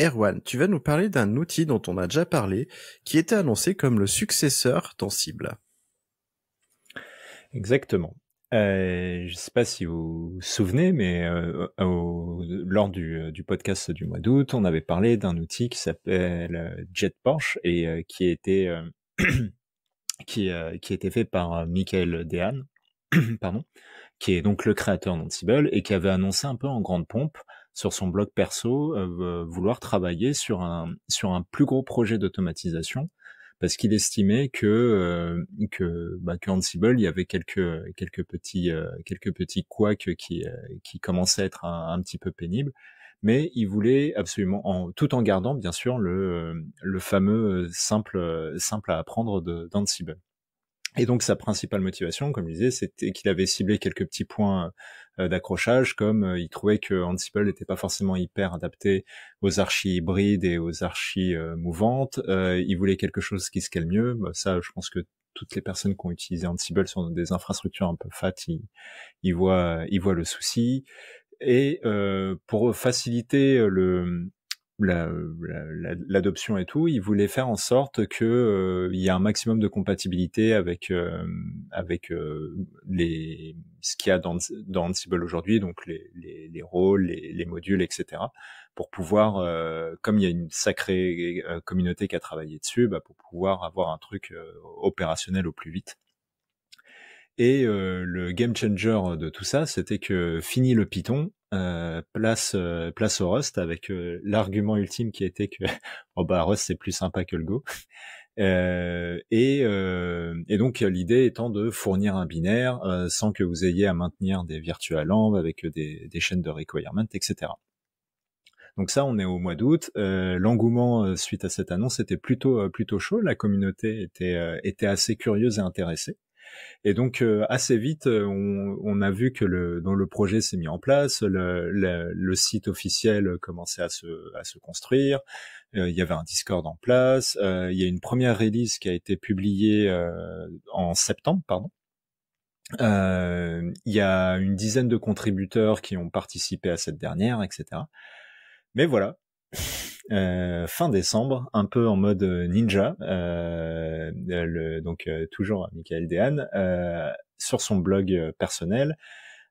Erwan, tu vas nous parler d'un outil dont on a déjà parlé, qui était annoncé comme le successeur d'Ansible. Exactement. Euh, je ne sais pas si vous vous souvenez, mais euh, lors euh, du, podcast du mois d'août, on avait parlé d'un outil qui s'appelle JetPorsche et qui était qui, était fait par Michael Dehan, qui est donc le créateur d'Ansible et qui avait annoncé un peu en grande pompe sur son blog perso euh, vouloir travailler sur un, sur un plus gros projet d'automatisation parce qu'il estimait que euh, que bah, il y avait quelques quelques petits euh, quelques petits couacs qui qui commençaient à être un, petit peu pénibles mais il voulait absolument en, tout en gardant bien sûr le le fameux simple simple à apprendre d'Ansible et donc sa principale motivation, comme je disais, c'était qu'il avait ciblé quelques petits points euh, d'accrochage, comme euh, il trouvait que Ansible n'était pas forcément hyper adapté aux archis hybrides et aux archis euh, mouvantes. il voulait quelque chose qui se calme mieux. Bah, ça, je pense que toutes les personnes qui ont utilisé Ansible sur des infrastructures un peu fat, ils voient le souci. Et pour faciliter le, l'adoption et tout, ils voulaient faire en sorte que euh, il y a un maximum de compatibilité avec euh, avec euh, les ce qu'il y a dans, dans Ansible aujourd'hui, donc les, les, les rôles, les, modules, etc. Pour pouvoir, comme il y a une sacrée communauté qui a travaillé dessus, bah, pour pouvoir avoir un truc opérationnel au plus vite. Et le game changer de tout ça, c'était que fini le Python, euh, place euh, place au Rust avec euh, l'argument ultime qui était que oh, bah Rust c'est plus sympa que le Go et, et donc l'idée étant de fournir un binaire sans que vous ayez à maintenir des amb avec des, des chaînes de requirement etc donc ça on est au mois d'août l'engouement suite à cette annonce était plutôt plutôt chaud la communauté était était assez curieuse et intéressée et donc euh, assez vite, euh, on, on, a vu que le, dont le projet s'est mis en place, le, le, site officiel commençait à se, à se construire, euh, il y avait un Discord en place, il y a une première release qui a été publiée en septembre, pardon. Il y a une dizaine de contributeurs qui ont participé à cette dernière, etc. Mais voilà, euh, fin décembre, un peu en mode euh, ninja, euh, euh donc toujours Michael Dehan, sur son blog personnel,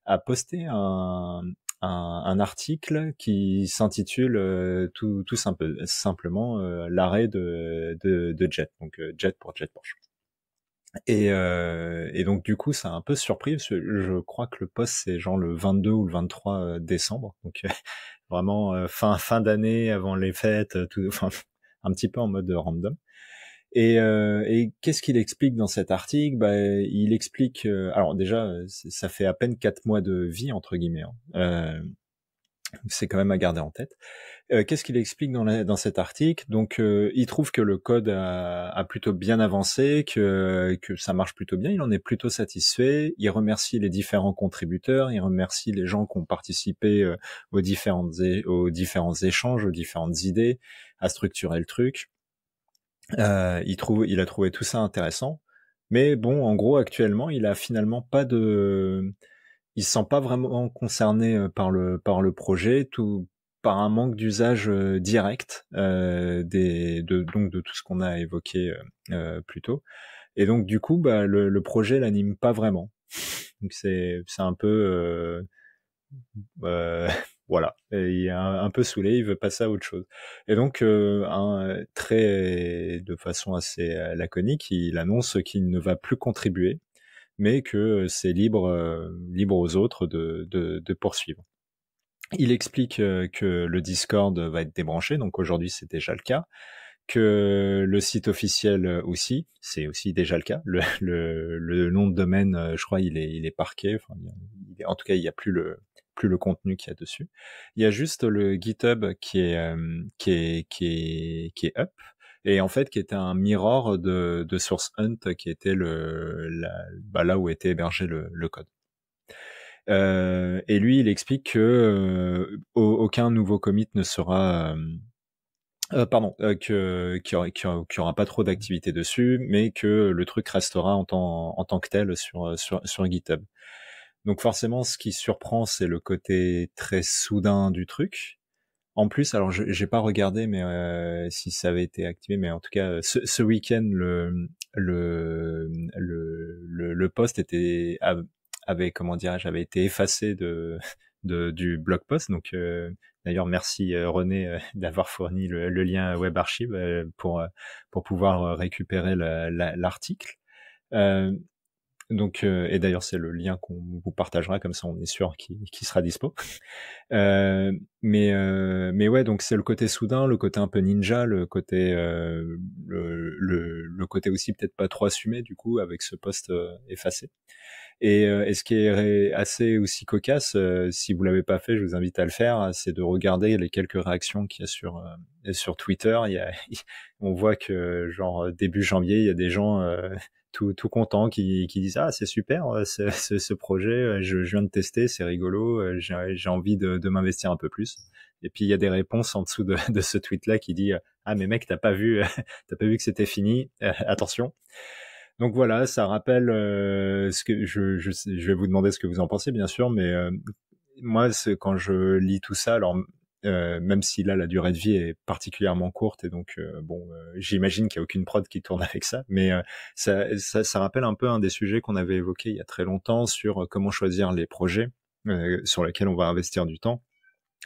a posté un, article qui s'intitule tout, tout simplement l'arrêt de, de Jet, donc Jet pour Jet Porsche. Et, euh, et, donc du coup, ça a un peu surpris. Parce que je crois que le poste c'est genre le 22 ou le 23 euh, décembre, donc euh, vraiment euh, fin fin d'année avant les fêtes, tout, enfin un petit peu en mode random. Et, et qu'est-ce qu'il explique dans cet article ben il explique. alors déjà, ça fait à peine quatre mois de vie entre guillemets. Hein. c'est quand même à garder en tête. Euh, qu'est-ce qu'il explique dans, dans cet article Donc, euh, il trouve que le code a, plutôt bien avancé, que, que ça marche plutôt bien, il en est plutôt satisfait, il remercie les différents contributeurs, il remercie les gens qui ont participé euh, aux, différentes, aux différents échanges, aux différentes idées, à structurer le truc. il, trouve, il a trouvé tout ça intéressant. Mais bon, en gros, actuellement, il a finalement pas de... Il se sent pas vraiment concerné par le, par le projet. Tout, par un manque d'usage euh, direct euh, des, de, donc de tout ce qu'on a évoqué euh, plus tôt. Et donc du coup, bah, le, le projet l'anime pas vraiment. Donc c'est un peu voilà, il est un, peu saoulé, il veut passer à autre chose. Et donc, un, très de façon assez laconique, il annonce qu'il ne va plus contribuer, mais que c'est libre, libre aux autres de, de, de poursuivre. Il explique euh, que le Discord va être débranché, donc aujourd'hui c'est déjà le cas, que le site officiel euh, aussi, c'est aussi déjà le cas. Le, nom de domaine, euh, je crois, il est, il est parqué. en tout cas, il n'y a plus le, plus le contenu qu'il y a dessus. Il y a juste le GitHub qui est, qui est, qui est, qui est up et en fait qui était un mirror de, de Source Hunt qui était le, bah, là où était hébergé le code. Euh, et lui, il explique que euh, aucun nouveau commit ne sera, euh, euh pardon, que qu'il n'y aura, pas trop d'activité dessus, mais que le truc restera en tant, en tant que tel sur, sur, GitHub. Donc forcément, ce qui surprend, c'est le côté très soudain du truc. En plus, alors j'ai pas regardé, mais si ça avait été activé, mais en tout cas, ce, week-end, le le, le le post était avait comment été effacé de, du blog post. Donc euh, d'ailleurs merci euh, René euh, d'avoir fourni le, lien web archive pour pour pouvoir récupérer l'article. donc et d'ailleurs c'est le lien qu'on vous partagera comme ça on est sûr qu'il sera dispo. mais mais ouais donc c'est le côté soudain, le côté un peu ninja, le côté le, le, côté aussi peut-être pas trop assumé du coup avec ce poste effacé. Euh, et, ce qui est assez aussi cocasse, euh, si vous l'avez pas fait, je vous invite à le faire, hein, c'est de regarder les quelques réactions qu'il y a sur euh, sur Twitter. Il y a, on voit que genre début janvier, il y a des gens tout, tout contents qui, qui disent ah c'est super ce, ce, projet je, je, viens de tester c'est rigolo j'ai envie de, de m'investir un peu plus et puis il y a des réponses en dessous de, de ce tweet là qui dit ah mais mec t'as pas vu t'as pas vu que c'était fini attention donc voilà, ça rappelle euh, ce que je, je, vais vous demander ce que vous en pensez bien sûr, mais euh, moi moi quand je lis tout ça, alors euh, même si là la durée de vie est particulièrement courte et donc bon, j'imagine qu'il n'y a aucune prod qui tourne avec ça, mais ça, ça, ça, rappelle un peu un des sujets qu'on avait évoqué il y a très longtemps sur comment choisir les projets sur lesquels on va investir du temps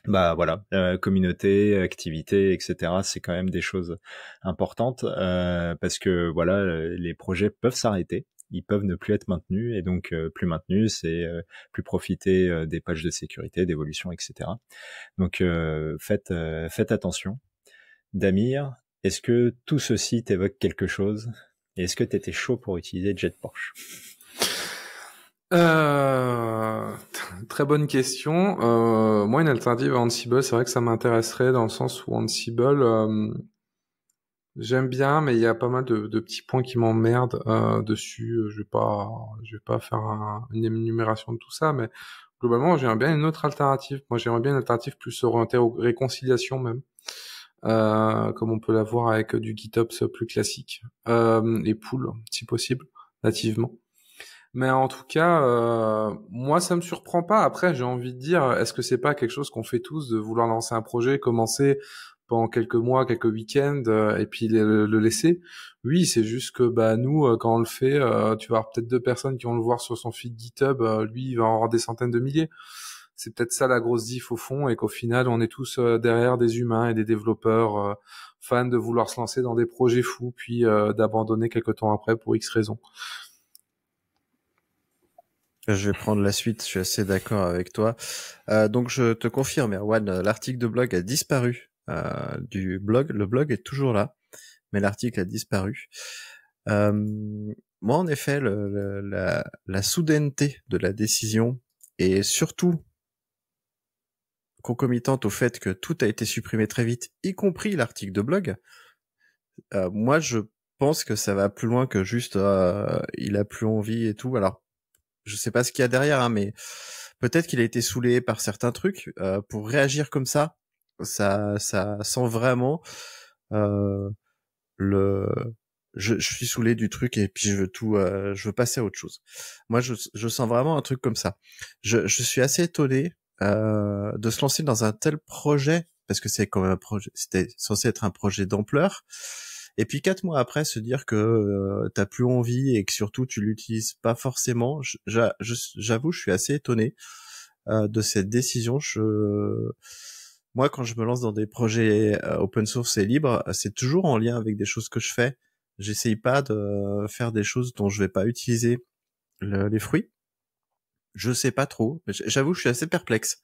bah voilà, euh, communauté, activité, etc. C'est quand même des choses importantes euh, parce que voilà, euh, les projets peuvent s'arrêter, ils peuvent ne plus être maintenus et donc plus maintenus, c'est plus profiter des pages de sécurité, d'évolution, etc. Donc faites faites attention. Damir, est-ce que tout ceci t'évoque quelque chose est-ce que tu étais chaud pour utiliser Jet euh, très bonne question. Euh, moi, une alternative à Ansible, c'est vrai que ça m'intéresserait dans le sens où Ansible, euh, j'aime bien, mais il y a pas mal de, petits points qui m'emmerdent dessus. Je vais pas, je vais pas faire une énumération de tout ça, mais globalement, j'aimerais bien une autre alternative. Moi, j'aimerais bien une alternative plus orientée réconciliation, même. comme on peut l'avoir avec du GitOps plus classique et pool si possible nativement mais en tout cas, euh, moi, ça me surprend pas. Après, j'ai envie de dire, est-ce que c'est pas quelque chose qu'on fait tous de vouloir lancer un projet, commencer pendant quelques mois, quelques week-ends, euh, et puis le, laisser Oui, c'est juste que bah nous, euh, quand on le fait, tu vas avoir peut-être deux personnes qui vont le voir sur son feed GitHub. lui, il va en avoir des centaines de milliers. C'est peut-être ça la grosse diff au fond, et qu'au final, on est tous derrière des humains et des développeurs fans de vouloir se lancer dans des projets fous, puis d'abandonner quelques temps après pour X raisons. Je vais prendre la suite, je suis assez d'accord avec toi. Euh, donc je te confirme, Erwan, l'article de blog a disparu euh, du blog. Le blog est toujours là, mais l'article a disparu. Euh, moi, en effet, la, la, soudaineté de la décision et surtout concomitante au fait que tout a été supprimé très vite, y compris l'article de blog, euh, moi je pense que ça va plus loin que juste il a plus envie et tout. Alors je sais pas ce qu'il y a derrière, hein, mais peut-être qu'il a été saoulé par certains trucs euh, pour réagir comme ça. Ça, ça sent vraiment euh, le. Je, je, suis saoulé du truc et puis je veux tout, euh, je veux passer à autre chose. Moi, je, je sens vraiment un truc comme ça. Je, je suis assez étonné euh, de se lancer dans un tel projet parce que c'est quand même un projet. C'était censé être un projet d'ampleur. Et puis quatre mois après, se dire que tu euh, t'as plus envie et que surtout tu l'utilises pas forcément. J'avoue, je suis assez étonné euh, de cette décision. Je... Moi, quand je me lance dans des projets euh, open source et libres, c'est toujours en lien avec des choses que je fais. J'essaye pas de faire des choses dont je vais pas utiliser les fruits. Je sais pas trop. J'avoue, je suis assez perplexe.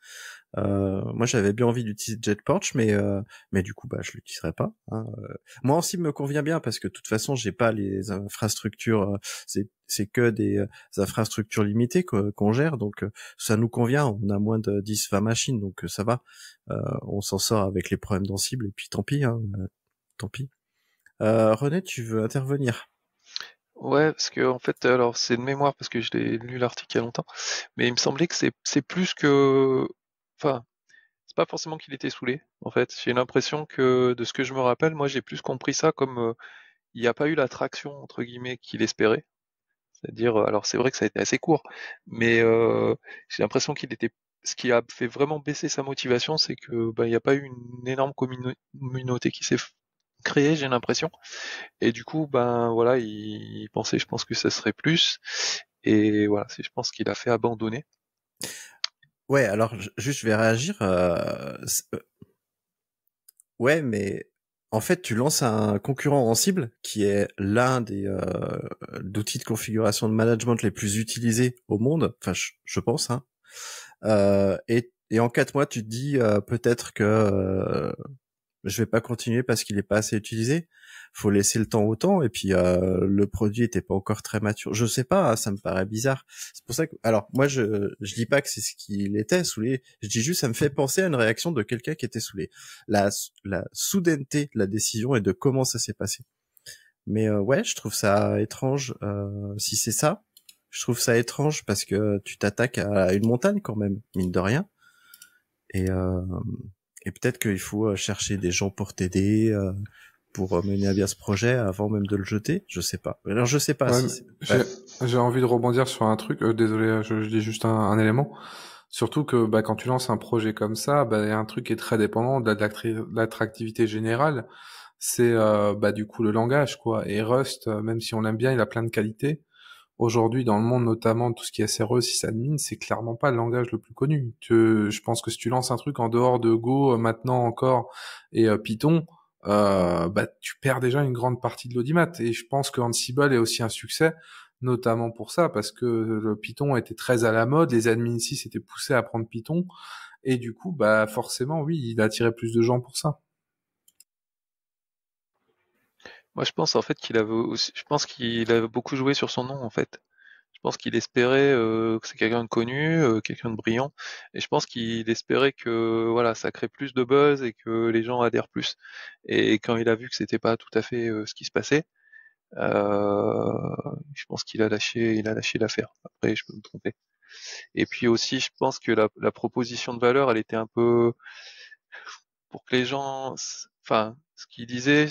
Euh, moi, j'avais bien envie d'utiliser JetPorch, mais euh, mais du coup, bah, je l'utiliserai pas. Hein. Euh. Moi, en cible me convient bien parce que de toute façon, j'ai pas les infrastructures. c'est c'est que des infrastructures limitées qu'on gère, donc ça nous convient. On a moins de 10-20 machines, donc ça va. Euh, on s'en sort avec les problèmes dans cible, et puis tant pis, hein, tant pis. Euh, René, tu veux intervenir Ouais, parce que en fait, alors c'est de mémoire parce que je l'ai lu l'article il y a longtemps, mais il me semblait que c'est plus que Enfin, c'est pas forcément qu'il était saoulé, en fait. J'ai l'impression que, de ce que je me rappelle, moi, j'ai plus compris ça comme euh, il n'y a pas eu l'attraction, entre guillemets, qu'il espérait. C'est-à-dire, euh, alors c'est vrai que ça a été assez court, mais euh, j'ai l'impression qu'il était. Ce qui a fait vraiment baisser sa motivation, c'est que ben, il n'y a pas eu une énorme communauté qui s'est créée, j'ai l'impression. Et du coup, ben voilà, il, pensait, je pense que ça serait plus. Et voilà, je pense qu'il a fait abandonner. Ouais, alors juste je vais réagir. Euh, euh, ouais, mais en fait, tu lances un concurrent en cible qui est l'un des euh, outils de configuration de management les plus utilisés au monde. Enfin, je, pense. Hein. Euh, et, et, en quatre mois, tu te dis peut-être que je vais pas continuer parce qu'il est pas assez utilisé faut laisser le temps au temps et puis euh, le produit était pas encore très mature. Je sais pas, hein, ça me paraît bizarre. C'est pour ça que alors moi je je dis pas que c'est ce qu'il était saoulé, je dis juste ça me fait penser à une réaction de quelqu'un qui était saoulé. La la soudaineté de la décision et de comment ça s'est passé. Mais euh, ouais, je trouve ça étrange euh, si c'est ça. Je trouve ça étrange parce que tu t'attaques à une montagne quand même, mine de rien. Et et peut-être qu'il faut chercher des gens pour t'aider, euh, vous euh, mener à bien ce projet avant même de le jeter Je sais pas. Alors je sais pas. J'ai envie de rebondir sur un truc. Euh, désolé, euh, je, dis juste un, élément. Surtout que bah, quand tu lances un projet comme ça, bah, y a un truc qui est très dépendant de l'attractivité générale, c'est bah, du coup le langage. quoi. Et Rust, même si on l'aime bien, il a plein de qualités. Aujourd'hui, dans le monde, notamment tout ce qui est SRE, sysadmin, c'est clairement pas le langage le plus connu. je pense que si tu lances un truc en dehors de Go, maintenant encore, et Python, euh, bah, tu perds déjà une grande partie de l'audimat. Et je pense que Ansible est aussi un succès, notamment pour ça, parce que le Python était très à la mode, les admins 6 étaient poussés à prendre Python, et du coup, bah forcément, oui, il a attiré plus de gens pour ça. Moi, je pense en fait qu'il avait, aussi... je pense qu'il a beaucoup joué sur son nom en fait. Je pense qu'il espérait euh, que c'est quelqu'un de connu, euh, quelqu'un de brillant, et je pense qu'il espérait que voilà, ça crée plus de buzz et que les gens adhèrent plus. Et quand il a vu que c'était pas tout à fait euh, ce qui se passait, je pense qu'il a lâché, il a lâché l'affaire. Après, je peux me tromper. Et puis aussi, je pense que la, proposition de valeur, elle était un peu pour que les gens, enfin, ce qu'il disait,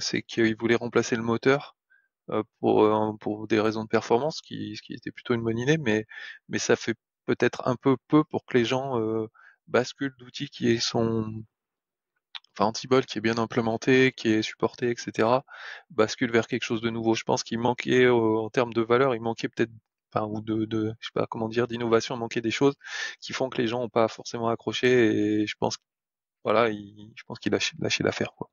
c'est qu'il voulait remplacer le moteur euh, pour, euh, pour des raisons de performance, ce qui, était plutôt une bonne idée, mais, mais ça fait peut-être un peu peu pour que les gens euh, basculent d'outils qui sont enfin Antibol qui est bien implémenté, qui est supporté, etc. basculent vers quelque chose de nouveau. Je pense qu'il manquait en termes de valeur, il manquait peut-être enfin, ou de, de je sais pas comment dire d'innovation, manquait des choses qui font que les gens n'ont pas forcément accroché et je pense voilà, je pense qu'il a lâché l'affaire quoi.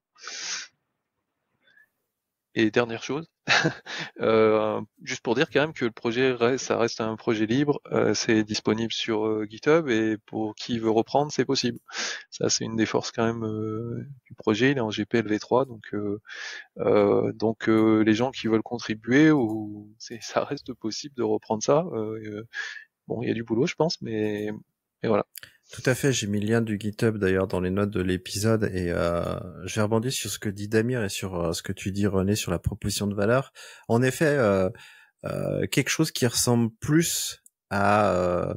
Et dernière chose, euh, juste pour dire quand même que le projet reste, ça reste un projet libre, euh, c'est disponible sur euh, GitHub et pour qui veut reprendre, c'est possible. Ça, c'est une des forces quand même du projet. Il est en GPLv3, donc donc les gens qui veulent contribuer, ou ça reste possible de reprendre ça. bon, il y a du boulot, je pense, mais, mais voilà. Tout à fait, j'ai mis le lien du GitHub d'ailleurs dans les notes de l'épisode et euh, rebondi sur ce que dit Damir et sur euh, ce que tu dis René sur la proposition de valeur. En effet, euh, euh, quelque chose qui ressemble plus à...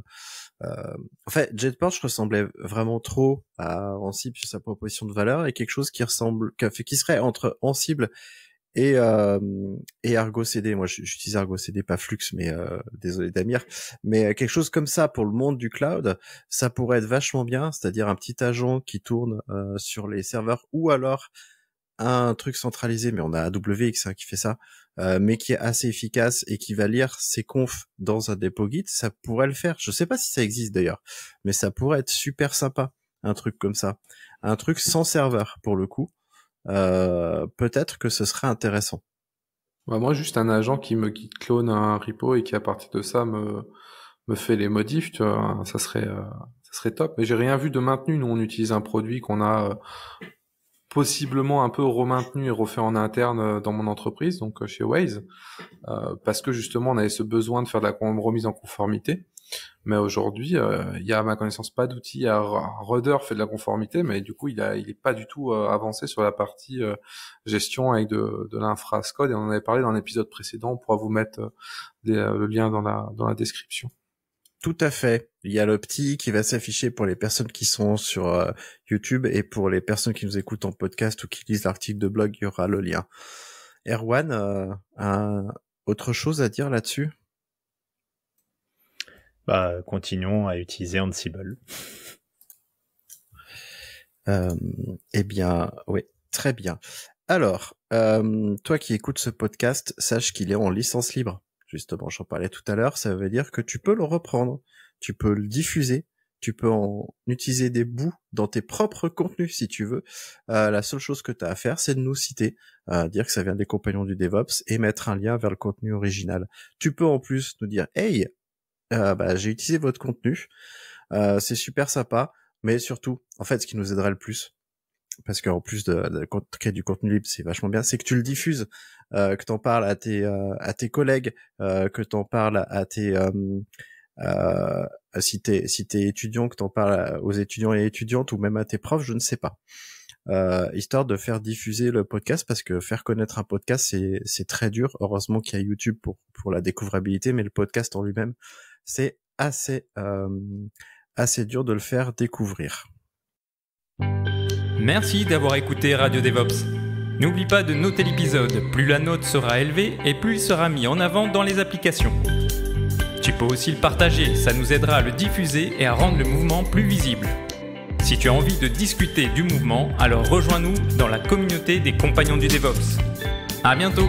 en fait, Jetpack ressemblait vraiment trop à Ansible sur sa proposition de valeur et quelque chose qui ressemble, qui serait entre Ansible et euh, et Argo CD. Moi, j'utilise Argo CD, pas Flux, mais euh, désolé Damir, mais euh, quelque chose comme ça pour le monde du cloud, ça pourrait être vachement bien. C'est-à-dire un petit agent qui tourne sur les serveurs ou alors un truc centralisé, mais on a AWX hein, qui fait ça, mais qui est assez efficace et qui va lire ses confs dans un dépôt Git, ça pourrait le faire. Je sais pas si ça existe d'ailleurs, mais ça pourrait être super sympa, un truc comme ça. Un truc sans serveur pour le coup, euh, peut-être que ce serait intéressant. Bah, moi, juste un agent qui me clone un repo et qui à partir de ça me fait les modifs, ça serait euh, ça serait top. Mais j'ai rien vu de maintenu. Nous, on utilise un produit qu'on a euh, possiblement un peu remaintenu et refait en interne dans mon entreprise, donc chez Waze, parce que justement, on avait ce besoin de faire de la remise en conformité. Mais aujourd'hui, euh, il y a à ma connaissance pas d'outils. Rudder fait de la conformité, mais du coup, il n'est il est pas du tout euh, avancé sur la partie euh, gestion avec de, de l'infrascode. Et on en avait parlé dans l'épisode précédent. On pourra vous mettre le lien dans la, dans la description. Tout à fait. Il y a le petit qui va s'afficher pour les personnes qui sont sur YouTube et pour les personnes qui nous écoutent en podcast ou qui lisent l'article de blog, il y aura le lien. Erwan, autre chose à dire là-dessus bah, continuons à utiliser Ansible. Euh, eh bien, oui, très bien. Alors, euh, toi qui écoutes ce podcast, sache qu'il est en licence libre. Justement, j'en parlais tout à l'heure, ça veut dire que tu peux le reprendre, tu peux le diffuser, tu peux en utiliser des bouts dans tes propres contenus si tu veux. Euh, la seule chose que tu as à faire, c'est de nous citer, euh, dire que ça vient des compagnons du DevOps et mettre un lien vers le contenu original. Tu peux en plus nous dire, hey, euh, bah, j'ai utilisé votre contenu, euh, c'est super sympa, mais surtout, en fait, ce qui nous aiderait le plus, parce qu'en plus de, créer du contenu libre, c'est vachement bien, c'est que tu le diffuses, euh, que t'en parles à tes euh, à tes collègues, que t'en parles à tes si t'es si t'es étudiant, que t'en parles aux étudiants et étudiantes ou même à tes profs, je ne sais pas. histoire de faire diffuser le podcast parce que faire connaître un podcast c'est très dur. Heureusement qu'il y a YouTube pour pour la découvrabilité, mais le podcast en lui-même c'est assez, dur de le faire découvrir. Merci d'avoir écouté Radio DevOps. N'oublie pas de noter l'épisode, plus la note sera élevée et plus il sera mis en avant dans les applications. Tu peux aussi le partager, ça nous aidera à le diffuser et à rendre le mouvement plus visible. Si tu as envie de discuter du mouvement, alors rejoins-nous dans la communauté des compagnons du DevOps. À bientôt!